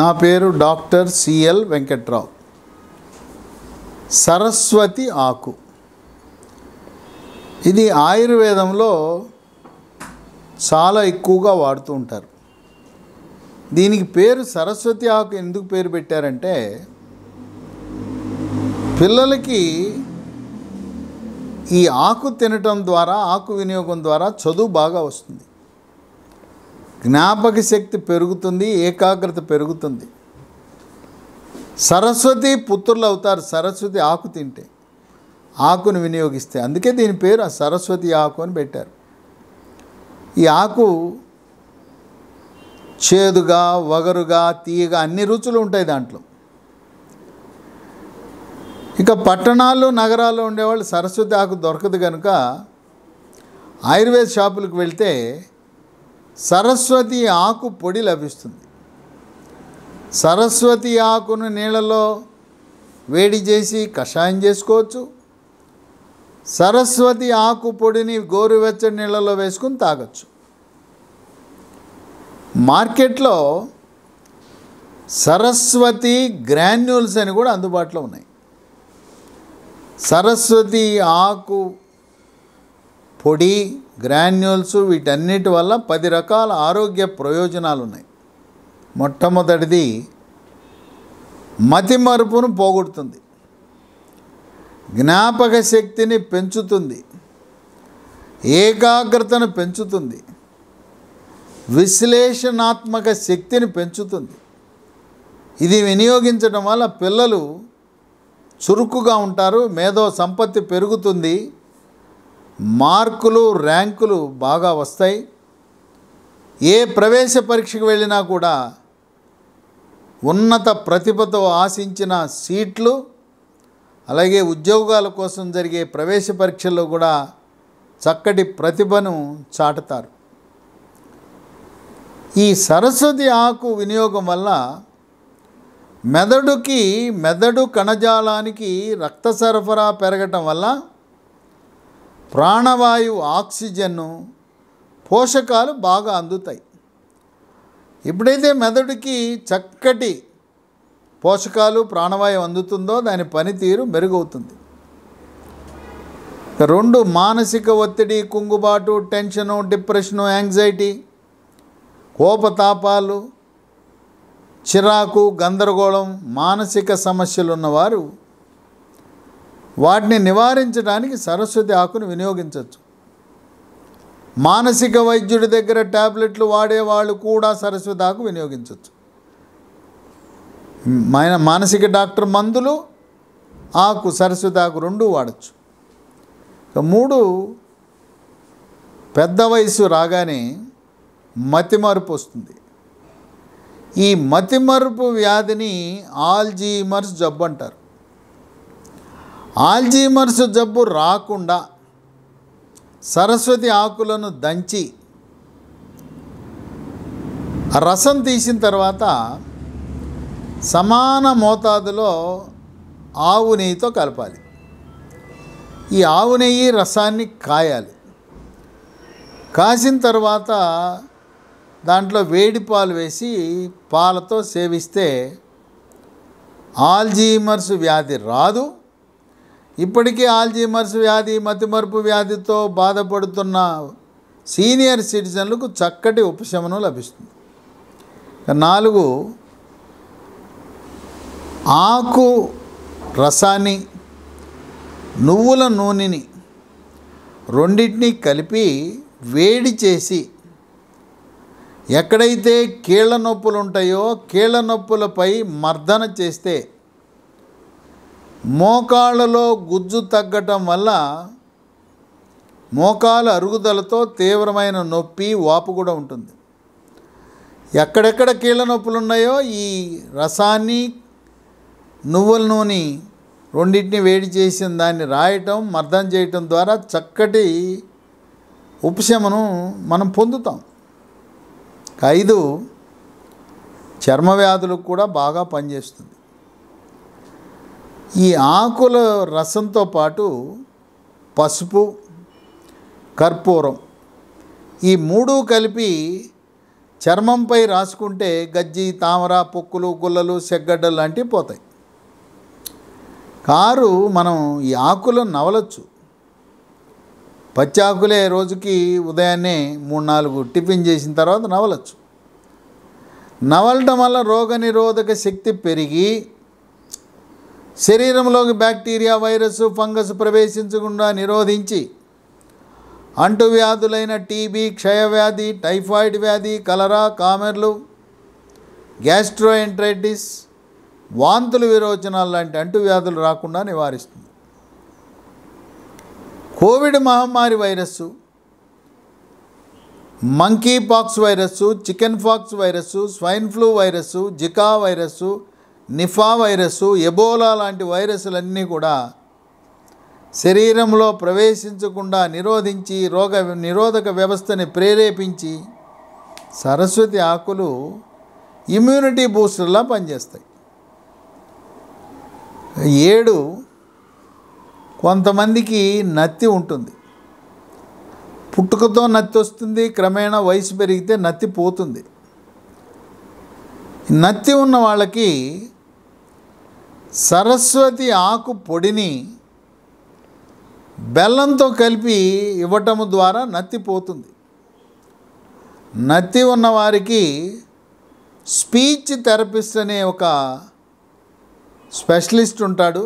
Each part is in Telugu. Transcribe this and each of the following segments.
నా పేరు డాక్టర్ సిఎల్ వెంకట్రావు సరస్వతి ఆకు ఇది ఆయుర్వేదంలో చాలా ఎక్కువగా వాడుతూ ఉంటారు దీనికి పేరు సరస్వతి ఆకు ఎందుకు పేరు పెట్టారంటే పిల్లలకి ఈ ఆకు తినటం ద్వారా ఆకు వినియోగం ద్వారా చదువు బాగా వస్తుంది జ్ఞాపక శక్తి పెరుగుతుంది ఏకాగ్రత పెరుగుతుంది సరస్వతి పుత్రులు అవుతారు సరస్వతి ఆకు తింటే ఆకును వినియోగిస్తే అందుకే దీని పేరు ఆ సరస్వతి ఆకు అని పెట్టారు ఈ ఆకు చేదుగా వగరుగా తీయగా అన్ని రుచులు ఉంటాయి దాంట్లో ఇక పట్టణాలు నగరాల్లో ఉండేవాళ్ళు సరస్వతి ఆకు దొరకదు కనుక ఆయుర్వేద షాపులకు వెళ్తే సరస్వతి ఆకు పొడి లభిస్తుంది సరస్వతి ఆకును నీళ్ళలో వేడి చేసి కషాయం చేసుకోవచ్చు సరస్వతి ఆకు పొడిని గోరువెచ్చని నీళ్ళలో వేసుకుని తాగొచ్చు మార్కెట్లో సరస్వతి గ్రాన్యూల్స్ అని కూడా అందుబాటులో ఉన్నాయి సరస్వతి ఆకు పొడి గ్రాన్యూల్స్ వీటన్నిటి వల్ల పది రకాల ఆరోగ్య ప్రయోజనాలు ఉన్నాయి మొట్టమొదటిది మతి మరుపును పోగొడుతుంది జ్ఞాపక శక్తిని పెంచుతుంది ఏకాగ్రతను పెంచుతుంది విశ్లేషణాత్మక శక్తిని పెంచుతుంది ఇది వినియోగించడం వల్ల పిల్లలు చురుకుగా ఉంటారు మేధో సంపత్తి పెరుగుతుంది మార్కులు ర్యాంకులు బాగా వస్తాయి ఏ ప్రవేశ పరీక్షకు వెళ్ళినా కూడా ఉన్నత ప్రతిభతో ఆశించిన సీట్లు అలాగే ఉద్యోగాల కోసం జరిగే ప్రవేశ పరీక్షల్లో కూడా చక్కటి ప్రతిభను చాటుతారు ఈ సరస్వతి ఆకు వినియోగం వల్ల మెదడుకి మెదడు కణజాలానికి రక్త సరఫరా పెరగటం వల్ల ప్రాణవాయువు ఆక్సిజన్ను పోషకాలు బాగా అందుతాయి ఎప్పుడైతే మెదడుకి చక్కటి పోషకాలు ప్రాణవాయువు అందుతుందో దాని పనితీరు మెరుగవుతుంది రెండు మానసిక ఒత్తిడి కుంగుబాటు టెన్షను డిప్రెషను యాంగ్జైటీ కోపతాపాలు చిరాకు గందరగోళం మానసిక సమస్యలున్నవారు వాటిని నివారించడానికి సరస్వతి ఆకును వినియోగించవచ్చు మానసిక వైద్యుడి దగ్గర ట్యాబ్లెట్లు వాడేవాళ్ళు కూడా సరస్వతి ఆకు వినియోగించవచ్చు మానసిక డాక్టర్ మందులు ఆకు సరస్వతి ఆకు రెండు వాడచ్చు మూడు పెద్ద వయసు రాగానే మతిమరుపు వస్తుంది ఈ మతిమరుపు వ్యాధిని ఆల్జీమర్స్ జబ్బు అంటారు ఆల్జీమర్స్ జబ్బు రాకుండా సరస్వతి ఆకులను దంచి రసం తీసిన తర్వాత సమాన మోతాదులో ఆవు నెయ్యితో కలపాలి ఈ ఆవు నెయ్యి రసాన్ని కాయాలి కాసిన తర్వాత దాంట్లో వేడి పాలు వేసి పాలతో సేవిస్తే ఆల్జీమర్స్ వ్యాధి రాదు ఇప్పటికీ ఆల్జీమర్స్ వ్యాధి మతిమరుపు వ్యాధితో బాధపడుతున్న సీనియర్ సిటిజన్లకు చక్కటి ఉపశమనం లభిస్తుంది నాలుగు ఆకు రసాన్ని నువ్వుల నూనెని రెండింటిని కలిపి వేడి చేసి ఎక్కడైతే కీళ్ళ నొప్పులు ఉంటాయో కీళ్ళ నొప్పులపై మర్దన చేస్తే మోకాళ్ళలో గుజ్జు తగ్గటం వల్ల మోకాల అరుగుదలతో తీవ్రమైన నొప్పి వాపు కూడా ఉంటుంది ఎక్కడెక్కడ కీళ్ళ నొప్పులు ఉన్నాయో ఈ రసాన్ని నువ్వుల నూనె రెండింటిని వేడి చేసిన దాన్ని రాయటం మర్దం చేయటం ద్వారా చక్కటి ఉపశమనం మనం పొందుతాం ఐదు చర్మ వ్యాధులకు కూడా బాగా పనిచేస్తుంది ఈ ఆకుల రసంతో పాటు పసుపు కర్పూరం ఈ మూడు కలిపి చర్మంపై రాసుకుంటే గజ్జి తామర పొక్కులు గుల్లలు సెగ్గడ్డలు లాంటివి పోతాయి కారు మనం ఈ ఆకులను నవలచ్చు పచ్చి ఆకులే రోజుకి ఉదయాన్నే మూడు నాలుగు టిఫిన్ చేసిన తర్వాత నవలచ్చు నవలటం వల్ల రోగనిరోధక శక్తి పెరిగి శరీరంలోకి బ్యాక్టీరియా వైరస్ ఫంగస్ ప్రవేశించకుండా నిరోధించి అంటువ్యాధులైన టీబీ క్షయవ్యాధి టైఫాయిడ్ వ్యాధి కలరా కామెర్లు గ్యాస్ట్రోఎంట్రైటిస్ వాంతులు విరోచనాలు లాంటి అంటువ్యాధులు రాకుండా నివారిస్తుంది కోవిడ్ మహమ్మారి virus monkey pox virus chicken pox virus swine flu virus Zika virus Nipah virus Ebola లాంటి వైరస్లన్నీ కూడా శరీరంలో ప్రవేశించకుండా నిరోధించి రోగ నిరోధక వ్యవస్థని ప్రేరేపించి సరస్వతి ఆకులు ఇమ్యూనిటీ బూస్టర్లా పనిచేస్తాయి ఏడు కొంతమందికి నత్తి ఉంటుంది పుట్టుకతో నత్తి వస్తుంది క్రమేణా వయసు పెరిగితే నత్తి పోతుంది నత్తి ఉన్న వాళ్ళకి సరస్వతి ఆకు పొడిని బెల్లంతో కలిపి ఇవ్వటం ద్వారా నత్తిపోతుంది నత్తి ఉన్నవారికి స్పీచ్ థెరపిస్ట్ అనే ఒక స్పెషలిస్ట్ ఉంటాడు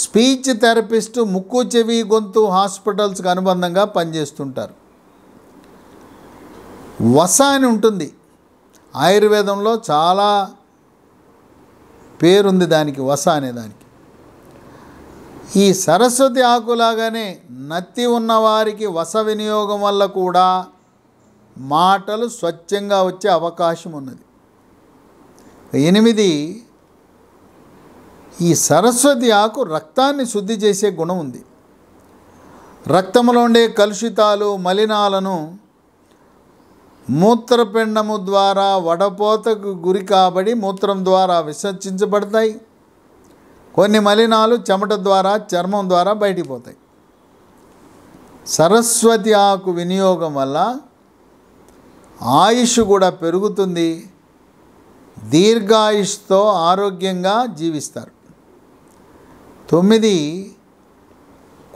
స్పీచ్ థెరపిస్ట్ ముక్కు చెవి గొంతు హాస్పిటల్స్కి అనుబంధంగా పనిచేస్తుంటారు వస అని ఉంటుంది ఆయుర్వేదంలో చాలా పేరుంది దానికి వస అనేదానికి ఈ సరస్వతి ఆకులాగానే నత్తి ఉన్నవారికి వస వినియోగం వల్ల కూడా మాటలు స్వచ్ఛంగా వచ్చే అవకాశం ఉన్నది ఎనిమిది ఈ సరస్వతి ఆకు రక్తాన్ని శుద్ధి చేసే గుణం ఉంది రక్తంలో ఉండే కలుషితాలు మలినాలను మూత్రపిండము ద్వారా వడపోతకు గురి కాబడి మూత్రం ద్వారా విసర్జించబడతాయి కొన్ని మలినాలు చెమట ద్వారా చర్మం ద్వారా బయటికి పోతాయి సరస్వతి ఆకు వినియోగం వల్ల ఆయుష్ కూడా పెరుగుతుంది దీర్ఘాయుష్తో ఆరోగ్యంగా జీవిస్తారు తొమ్మిది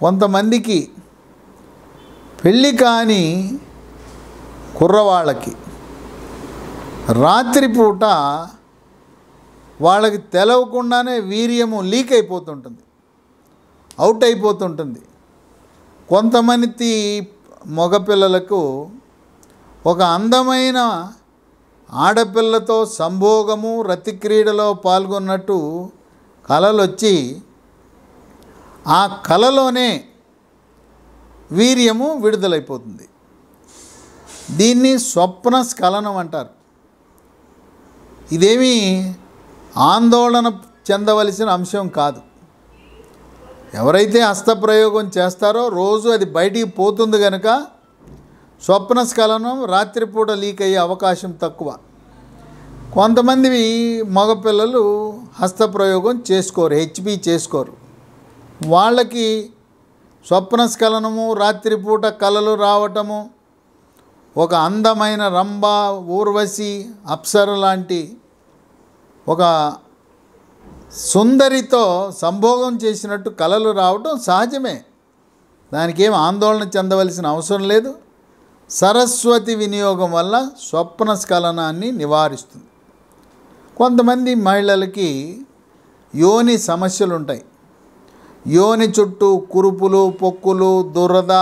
కొంతమందికి పెళ్ళి కానీ కుర్రవాళ్ళకి రాత్రిపూట వాళ్ళకి తెలవకుండానే వీర్యము లీక్ అయిపోతుంటుంది అవుట్ అయిపోతుంటుంది కొంతమంది మగపిల్లలకు ఒక అందమైన ఆడపిల్లతో సంభోగము రతిక్రీడలో పాల్గొన్నట్టు కళలు వచ్చి ఆ కళలోనే వీర్యము విడుదలైపోతుంది దీన్ని స్వప్న స్ఖలనం అంటారు ఇదేమీ ఆందోళన చెందవలసిన అంశం కాదు ఎవరైతే హస్తప్రయోగం చేస్తారో రోజు అది బయటికి పోతుంది కనుక స్వప్న స్ఖలనం రాత్రిపూట లీక్ అయ్యే అవకాశం తక్కువ కొంతమంది మగపిల్లలు హస్తప్రయోగం చేసుకోరు హెచ్పి చేసుకోరు వాళ్ళకి స్వప్న స్ఖలనము రాత్రిపూట కళలు రావటము ఒక అందమైన రంభ ఊర్వశి అప్సర లాంటి ఒక సుందరితో సంభోగం చేసినట్టు కళలు రావటం సహజమే దానికి ఏం ఆందోళన చెందవలసిన అవసరం లేదు సరస్వతి వినియోగం వల్ల స్వప్న స్ఖలనాన్ని నివారిస్తుంది కొంతమంది మహిళలకి యోని సమస్యలు ఉంటాయి యోని చుట్టూ కురుపులు పొక్కులు దురద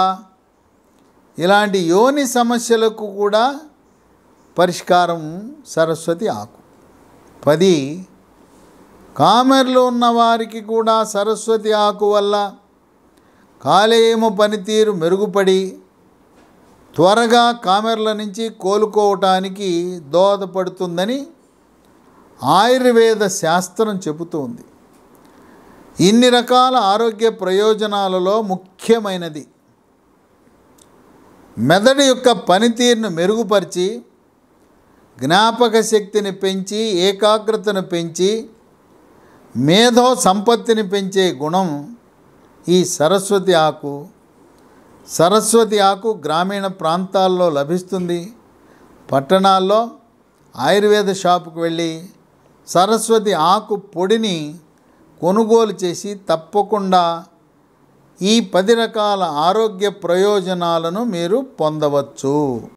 ఇలాంటి యోని సమస్యలకు కూడా పరిష్కారం సరస్వతి ఆకు పది కామెర్లు ఉన్నవారికి కూడా సరస్వతి ఆకు వల్ల కాలేయము పనితీరు మెరుగుపడి త్వరగా కామెర్ల నుంచి కోలుకోవటానికి దోహదపడుతుందని ఆయుర్వేద శాస్త్రం చెబుతుంది ఇన్ని రకాల ఆరోగ్య ప్రయోజనాలలో ముఖ్యమైనది మెదడు యొక్క పనితీరును మెరుగుపరిచి జ్ఞాపక శక్తిని పెంచి ఏకాగ్రతను పెంచి మేధో సంపత్తిని పెంచే గుణం ఈ సరస్వతి ఆకు సరస్వతి ఆకు గ్రామీణ ప్రాంతాల్లో లభిస్తుంది పట్టణాల్లో ఆయుర్వేద షాపుకు వెళ్ళి సరస్వతి ఆకు పొడిని కొనుగోలు చేసి తప్పకుండా ఈ పది రకాల ఆరోగ్య ప్రయోజనాలను మీరు పొందవచ్చు